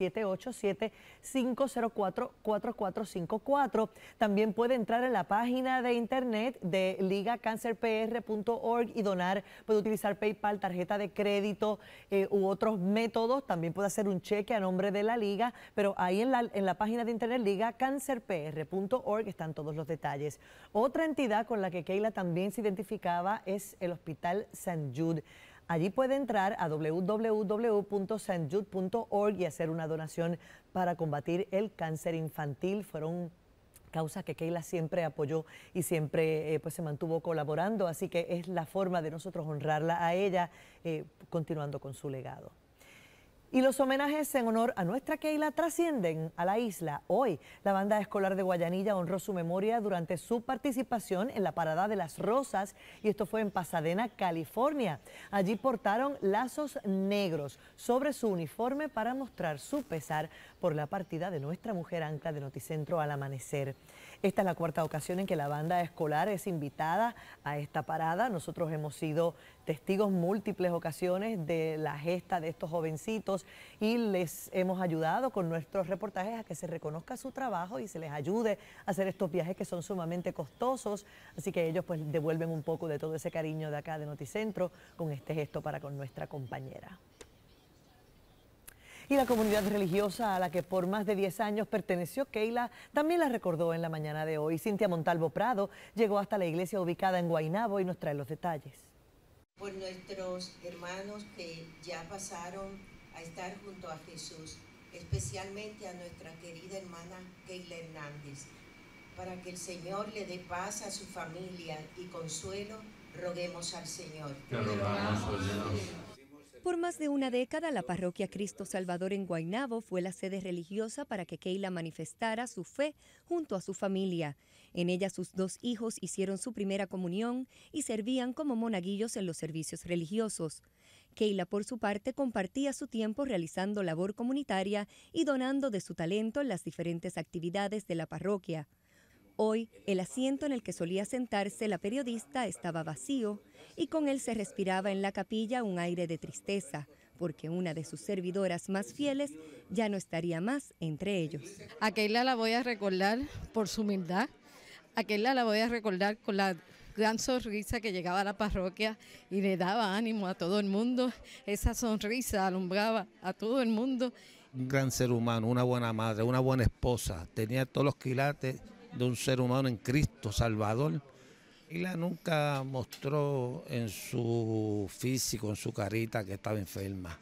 787-504-4454. También puede entrar en la página de internet de ligacancerpr.org y donar. Puede utilizar PayPal, tarjeta de crédito eh, u otros métodos. También puede hacer un cheque a nombre de la liga, pero ahí en la, en la página de internet ligacancerpr.org están todos los detalles. Otra entidad con la que Keila también se identificaba es el Hospital San Jude. Allí puede entrar a www.sanjud.org y hacer una donación para combatir el cáncer infantil. Fueron causas que Keila siempre apoyó y siempre eh, pues se mantuvo colaborando, así que es la forma de nosotros honrarla a ella eh, continuando con su legado. Y los homenajes en honor a nuestra Keila trascienden a la isla. Hoy, la banda escolar de Guayanilla honró su memoria durante su participación en la Parada de las Rosas, y esto fue en Pasadena, California. Allí portaron lazos negros sobre su uniforme para mostrar su pesar por la partida de nuestra mujer ancla de Noticentro al amanecer. Esta es la cuarta ocasión en que la banda escolar es invitada a esta parada. Nosotros hemos sido testigos múltiples ocasiones de la gesta de estos jovencitos y les hemos ayudado con nuestros reportajes a que se reconozca su trabajo y se les ayude a hacer estos viajes que son sumamente costosos. Así que ellos pues devuelven un poco de todo ese cariño de acá de Noticentro con este gesto para con nuestra compañera y la comunidad religiosa a la que por más de 10 años perteneció Keila también la recordó en la mañana de hoy. Cintia Montalvo Prado llegó hasta la iglesia ubicada en Guainabo y nos trae los detalles. Por nuestros hermanos que ya pasaron a estar junto a Jesús, especialmente a nuestra querida hermana Keila Hernández, para que el Señor le dé paz a su familia y consuelo, roguemos al Señor. Te rogamos, oh por más de una década, la parroquia Cristo Salvador en Guaynabo fue la sede religiosa para que Keila manifestara su fe junto a su familia. En ella sus dos hijos hicieron su primera comunión y servían como monaguillos en los servicios religiosos. Keila, por su parte, compartía su tiempo realizando labor comunitaria y donando de su talento en las diferentes actividades de la parroquia. Hoy, el asiento en el que solía sentarse la periodista estaba vacío y con él se respiraba en la capilla un aire de tristeza, porque una de sus servidoras más fieles ya no estaría más entre ellos. Aquella la voy a recordar por su humildad, aquella la voy a recordar con la gran sonrisa que llegaba a la parroquia y le daba ánimo a todo el mundo. Esa sonrisa alumbraba a todo el mundo. Un gran ser humano, una buena madre, una buena esposa, tenía todos los quilates de un ser humano en Cristo Salvador. Y la nunca mostró en su físico, en su carita, que estaba enferma.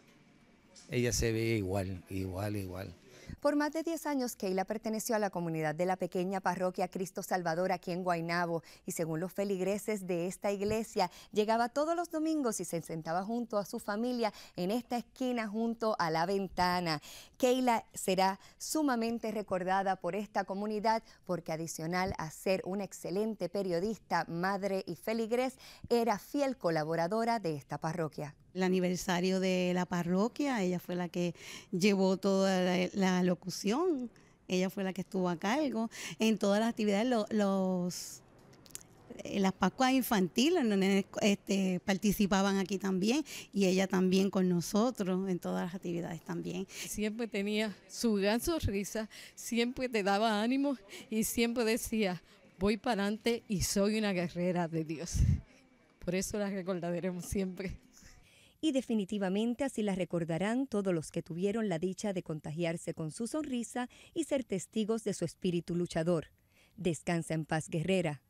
Ella se veía igual, igual, igual. Por más de 10 años, Keila perteneció a la comunidad de la pequeña parroquia Cristo Salvador aquí en Guaynabo y según los feligreses de esta iglesia, llegaba todos los domingos y se sentaba junto a su familia en esta esquina junto a la ventana. Keila será sumamente recordada por esta comunidad porque adicional a ser una excelente periodista, madre y feligres, era fiel colaboradora de esta parroquia el aniversario de la parroquia, ella fue la que llevó toda la, locución, ella fue la que estuvo a cargo en todas las actividades, los eh, las Pascuas infantiles, este, participaban aquí también y ella también con nosotros en todas las actividades también. Siempre tenía su gran sonrisa, siempre te daba ánimo y siempre decía, voy para adelante y soy una guerrera de Dios. Por eso la recordaremos siempre y definitivamente así la recordarán todos los que tuvieron la dicha de contagiarse con su sonrisa y ser testigos de su espíritu luchador. Descansa en paz, guerrera.